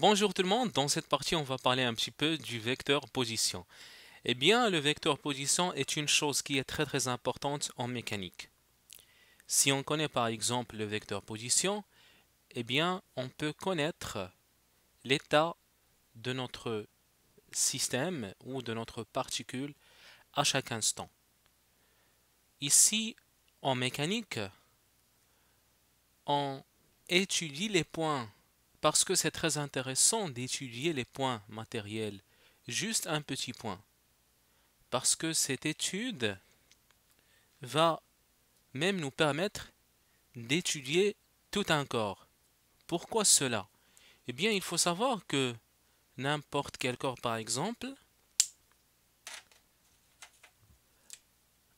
Bonjour tout le monde, dans cette partie on va parler un petit peu du vecteur position. Eh bien le vecteur position est une chose qui est très très importante en mécanique. Si on connaît par exemple le vecteur position, eh bien on peut connaître l'état de notre système ou de notre particule à chaque instant. Ici en mécanique, on étudie les points parce que c'est très intéressant d'étudier les points matériels, juste un petit point, parce que cette étude va même nous permettre d'étudier tout un corps. Pourquoi cela Eh bien, il faut savoir que n'importe quel corps, par exemple,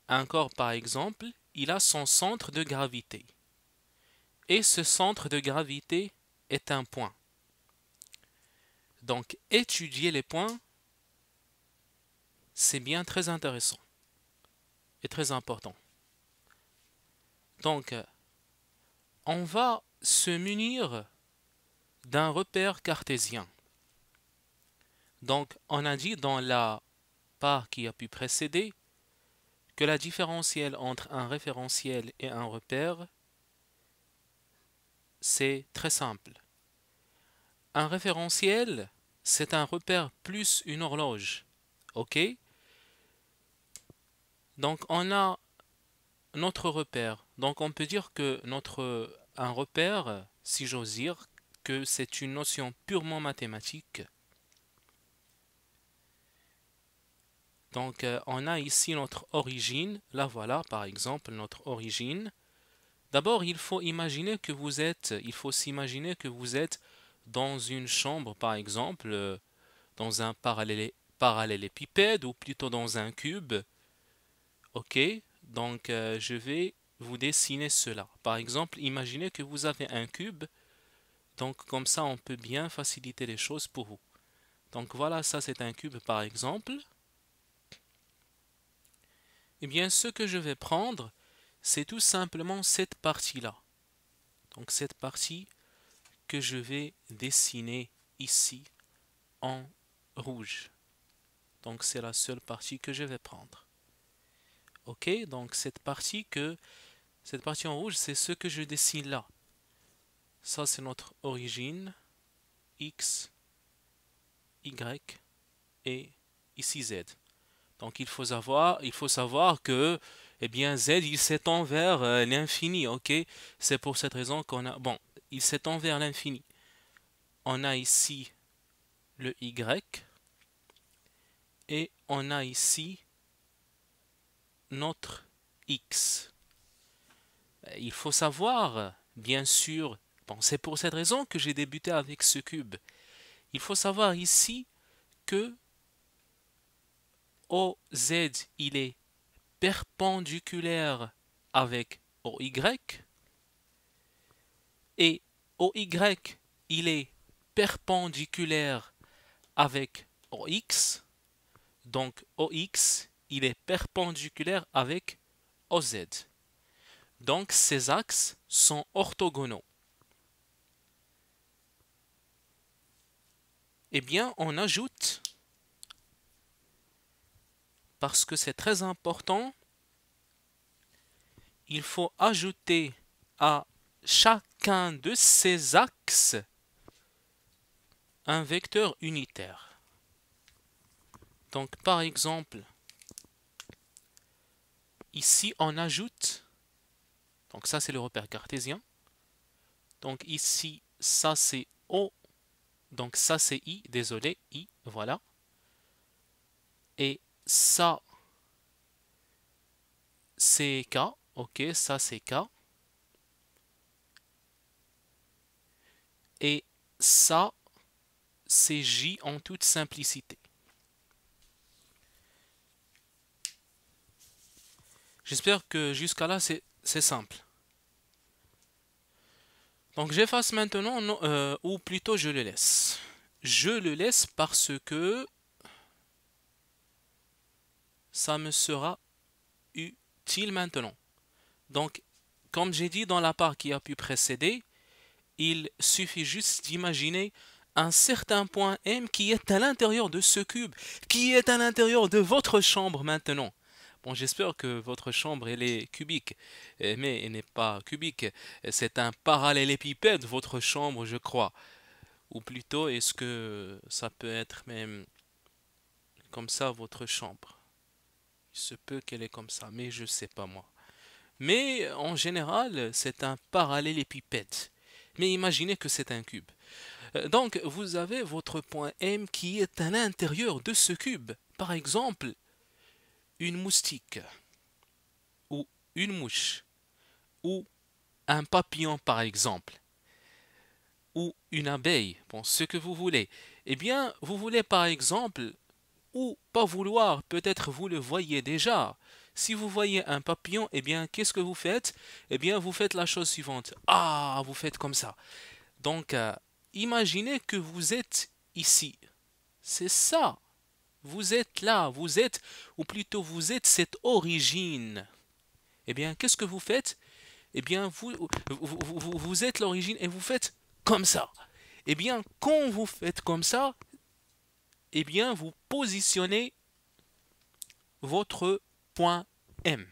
un corps, par exemple, il a son centre de gravité. Et ce centre de gravité est un point. Donc étudier les points, c'est bien très intéressant et très important. Donc, on va se munir d'un repère cartésien. Donc, on a dit dans la part qui a pu précéder que la différentielle entre un référentiel et un repère, c'est très simple. Un référentiel, c'est un repère plus une horloge. OK Donc, on a notre repère. Donc, on peut dire que notre un repère, si j'ose dire, que c'est une notion purement mathématique. Donc, euh, on a ici notre origine. Là, voilà, par exemple, notre origine. D'abord, il faut imaginer que vous êtes, il faut s'imaginer que vous êtes dans une chambre, par exemple, euh, dans un parallélépipède ou plutôt dans un cube. Ok, donc euh, je vais vous dessiner cela. Par exemple, imaginez que vous avez un cube. Donc comme ça, on peut bien faciliter les choses pour vous. Donc voilà, ça c'est un cube par exemple. Et eh bien, ce que je vais prendre, c'est tout simplement cette partie-là. Donc cette partie que je vais dessiner ici en rouge. Donc c'est la seule partie que je vais prendre. Ok, donc cette partie que cette partie en rouge, c'est ce que je dessine là. Ça c'est notre origine x, y et ici z. Donc il faut savoir, il faut savoir que eh bien z il s'étend vers euh, l'infini, ok C'est pour cette raison qu'on a bon il s'étend vers l'infini. On a ici le Y et on a ici notre X. Euh, il faut savoir, bien sûr, c'est pour cette raison que j'ai débuté avec ce cube. Il faut savoir ici que OZ, il est perpendiculaire avec OY, et OY, il est perpendiculaire avec OX. Donc OX, il est perpendiculaire avec OZ. Donc ces axes sont orthogonaux. Eh bien, on ajoute, parce que c'est très important, il faut ajouter à chaque qu'un de ces axes un vecteur unitaire. Donc par exemple, ici on ajoute, donc ça c'est le repère cartésien, donc ici ça c'est O, donc ça c'est I, désolé, I, voilà. Et ça c'est K, ok, ça c'est K. Et ça, c'est J en toute simplicité. J'espère que jusqu'à là, c'est simple. Donc j'efface maintenant, euh, ou plutôt je le laisse. Je le laisse parce que ça me sera utile maintenant. Donc, comme j'ai dit dans la part qui a pu précéder, il suffit juste d'imaginer un certain point M qui est à l'intérieur de ce cube, qui est à l'intérieur de votre chambre maintenant. Bon, j'espère que votre chambre, elle est cubique, eh, mais elle n'est pas cubique. C'est un parallélépipède, votre chambre, je crois. Ou plutôt, est-ce que ça peut être même comme ça, votre chambre Il se peut qu'elle est comme ça, mais je ne sais pas moi. Mais en général, c'est un parallélépipède mais imaginez que c'est un cube. Euh, donc vous avez votre point M qui est à l'intérieur de ce cube. Par exemple, une moustique, ou une mouche, ou un papillon par exemple, ou une abeille, bon, ce que vous voulez. Eh bien, vous voulez par exemple, ou pas vouloir, peut-être vous le voyez déjà, si vous voyez un papillon, eh bien, qu'est-ce que vous faites Eh bien, vous faites la chose suivante. Ah, vous faites comme ça. Donc, euh, imaginez que vous êtes ici. C'est ça. Vous êtes là, vous êtes, ou plutôt vous êtes cette origine. Eh bien, qu'est-ce que vous faites Eh bien, vous, êtes l'origine et vous faites comme ça. Eh bien, quand vous faites comme ça, eh bien, vous positionnez votre point M.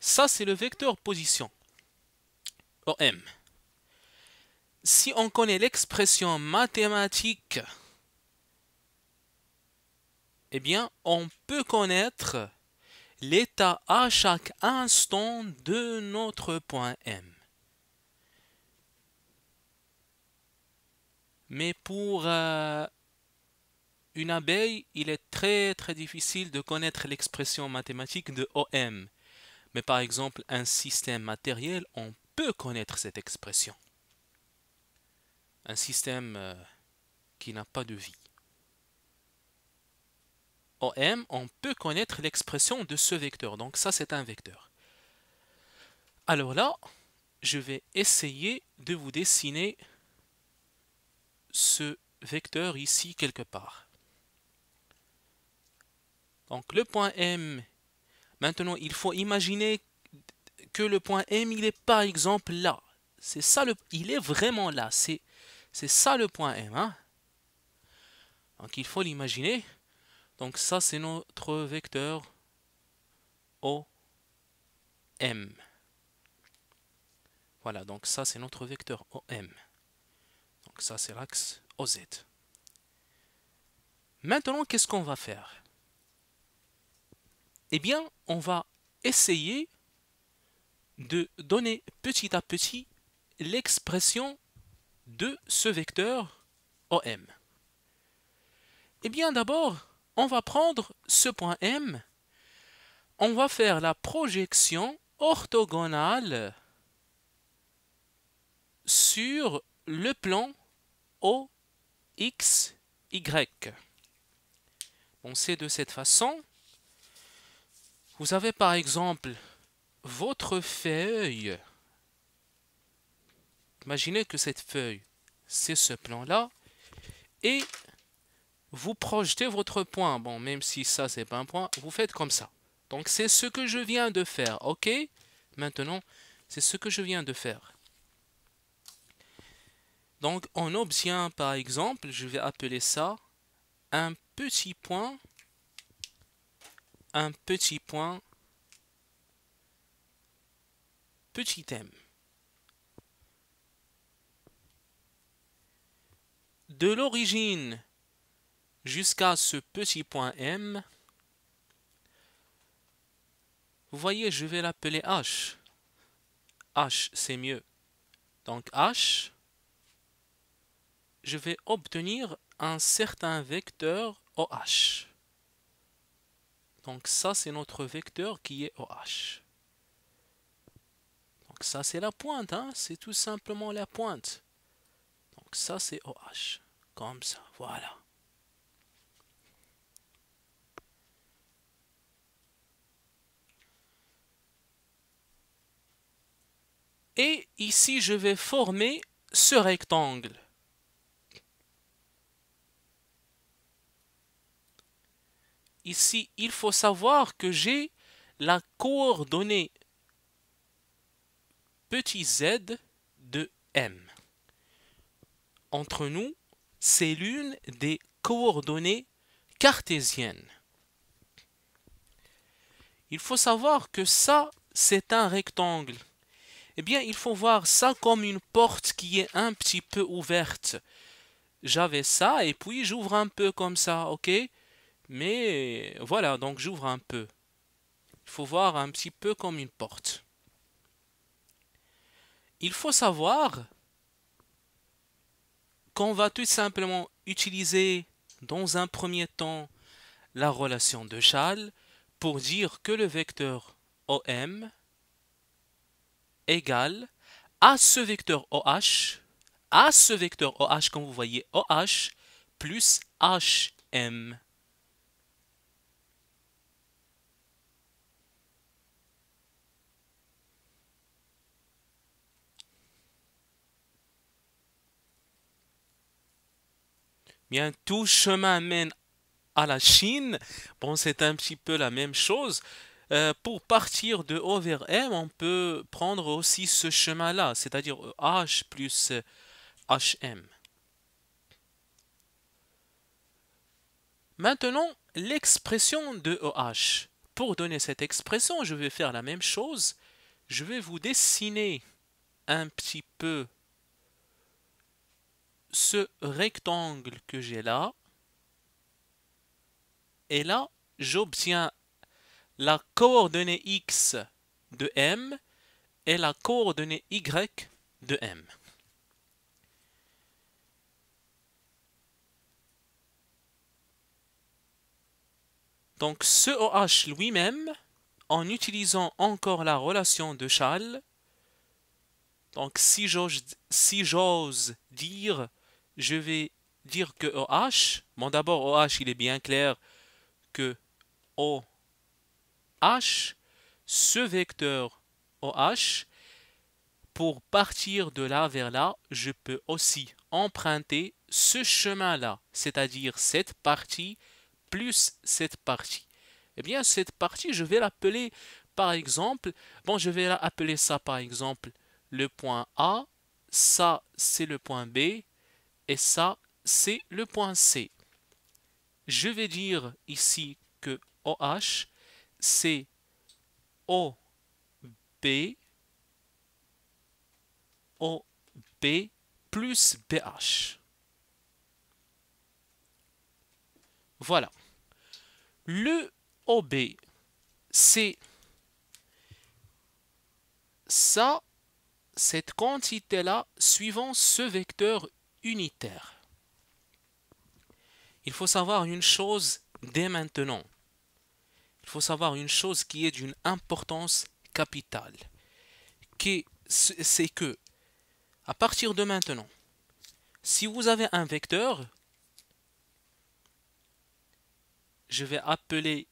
Ça, c'est le vecteur position, OM. Oh, M. Si on connaît l'expression mathématique, eh bien, on peut connaître l'état à chaque instant de notre point M. Mais pour euh, une abeille, il est très très difficile de connaître l'expression mathématique de OM. Mais par exemple, un système matériel, on peut connaître cette expression. Un système euh, qui n'a pas de vie. OM, on peut connaître l'expression de ce vecteur. Donc ça, c'est un vecteur. Alors là, je vais essayer de vous dessiner ce vecteur ici quelque part. Donc le point M, maintenant il faut imaginer que le point M il est par exemple là. C'est ça le, il est vraiment là. C'est ça le point M. Hein Donc il faut l'imaginer. Donc ça c'est notre vecteur OM. Voilà, donc ça c'est notre vecteur OM. Donc ça c'est l'axe OZ. Maintenant, qu'est-ce qu'on va faire eh bien, on va essayer de donner petit à petit l'expression de ce vecteur OM. Eh bien, d'abord, on va prendre ce point M, on va faire la projection orthogonale sur le plan OXY. On sait de cette façon vous avez par exemple votre feuille. Imaginez que cette feuille, c'est ce plan-là. Et vous projetez votre point. Bon, même si ça, c'est pas un point, vous faites comme ça. Donc, c'est ce que je viens de faire, ok Maintenant, c'est ce que je viens de faire. Donc, on obtient, par exemple, je vais appeler ça un petit point un petit point, petit m De l'origine jusqu'à ce petit point M, vous voyez, je vais l'appeler H. H, c'est mieux. Donc H, je vais obtenir un certain vecteur OH. Donc ça, c'est notre vecteur qui est OH. Donc ça, c'est la pointe. Hein? C'est tout simplement la pointe. Donc ça, c'est OH. Comme ça, voilà. Et ici, je vais former ce rectangle. Ici, il faut savoir que j'ai la coordonnée petit z de m. Entre nous, c'est l'une des coordonnées cartésiennes. Il faut savoir que ça, c'est un rectangle. Eh bien, il faut voir ça comme une porte qui est un petit peu ouverte. J'avais ça et puis j'ouvre un peu comme ça, ok mais voilà, donc j'ouvre un peu. Il faut voir un petit peu comme une porte. Il faut savoir qu'on va tout simplement utiliser dans un premier temps la relation de Châle pour dire que le vecteur OM égale à ce vecteur OH, à ce vecteur OH, comme vous voyez, OH plus HM. tout chemin mène à la Chine. Bon, c'est un petit peu la même chose. Euh, pour partir de O vers M, on peut prendre aussi ce chemin-là, c'est-à-dire H plus HM. Maintenant, l'expression de OH. Pour donner cette expression, je vais faire la même chose. Je vais vous dessiner un petit peu ce rectangle que j'ai là. Et là, j'obtiens la coordonnée x de m et la coordonnée y de m. Donc ce OH lui-même, en utilisant encore la relation de Schall, donc si j'ose dire je vais dire que OH, bon d'abord OH il est bien clair que OH, ce vecteur OH, pour partir de là vers là, je peux aussi emprunter ce chemin-là, c'est-à-dire cette partie plus cette partie. Eh bien, cette partie, je vais l'appeler, par exemple, bon, je vais appeler ça, par exemple, le point A, ça, c'est le point B, et ça, c'est le point C. Je vais dire ici que OH, c'est OB, OB plus BH. Voilà. Le OB, c'est ça, cette quantité-là, suivant ce vecteur unitaire. Il faut savoir une chose dès maintenant. Il faut savoir une chose qui est d'une importance capitale. C'est que, à partir de maintenant, si vous avez un vecteur, je vais appeler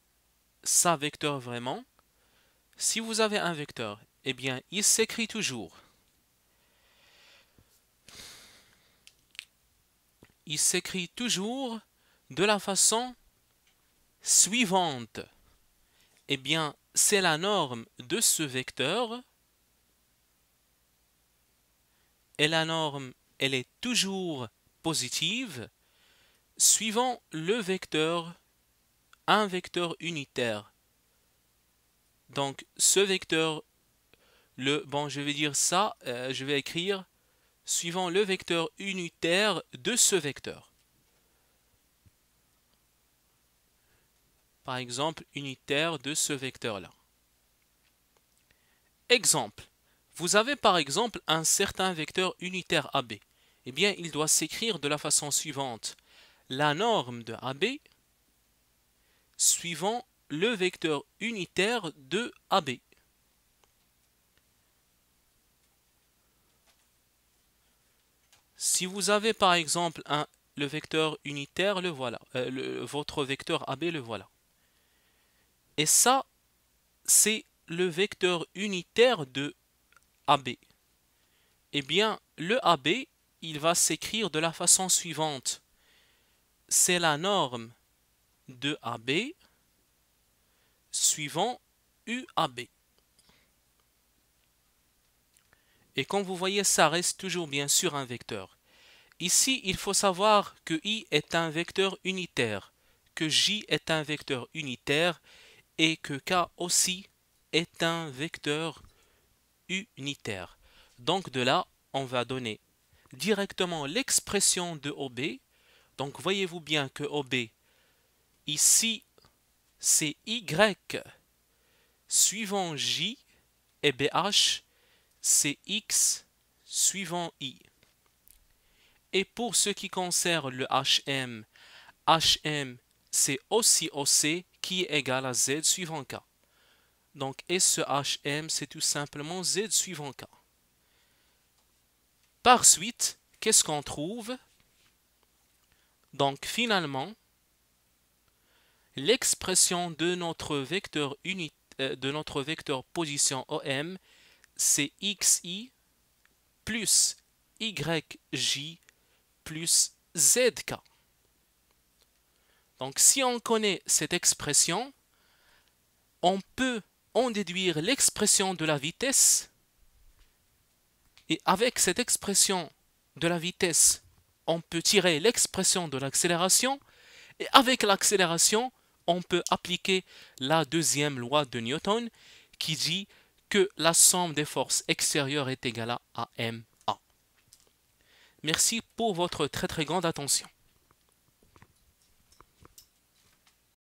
ça vecteur vraiment. Si vous avez un vecteur, eh bien, il s'écrit toujours il s'écrit toujours de la façon suivante. Eh bien, c'est la norme de ce vecteur. Et la norme, elle est toujours positive suivant le vecteur, un vecteur unitaire. Donc, ce vecteur, le, bon, je vais dire ça, euh, je vais écrire suivant le vecteur unitaire de ce vecteur. Par exemple, unitaire de ce vecteur-là. Exemple. Vous avez par exemple un certain vecteur unitaire AB. Eh bien, il doit s'écrire de la façon suivante. La norme de AB suivant le vecteur unitaire de AB. Si vous avez par exemple un, le vecteur unitaire, le voilà. Euh, votre vecteur AB, le voilà. Et ça, c'est le vecteur unitaire de AB. Eh bien, le AB, il va s'écrire de la façon suivante. C'est la norme de AB suivant UAB. Et comme vous voyez, ça reste toujours bien sûr un vecteur. Ici, il faut savoir que I est un vecteur unitaire, que J est un vecteur unitaire et que K aussi est un vecteur unitaire. Donc de là, on va donner directement l'expression de OB. Donc voyez-vous bien que OB, ici, c'est Y suivant J et BH c'est x suivant i. Et pour ce qui concerne le HM, HM c'est aussi OC qui est égal à Z suivant K. Donc et ce HM c'est tout simplement Z suivant K. Par suite, qu'est-ce qu'on trouve Donc finalement, l'expression de notre vecteur euh, de notre vecteur position OM c'est xi plus yj plus zk. Donc si on connaît cette expression, on peut en déduire l'expression de la vitesse. Et avec cette expression de la vitesse, on peut tirer l'expression de l'accélération. Et avec l'accélération, on peut appliquer la deuxième loi de Newton qui dit que la somme des forces extérieures est égale à ma. Merci pour votre très très grande attention.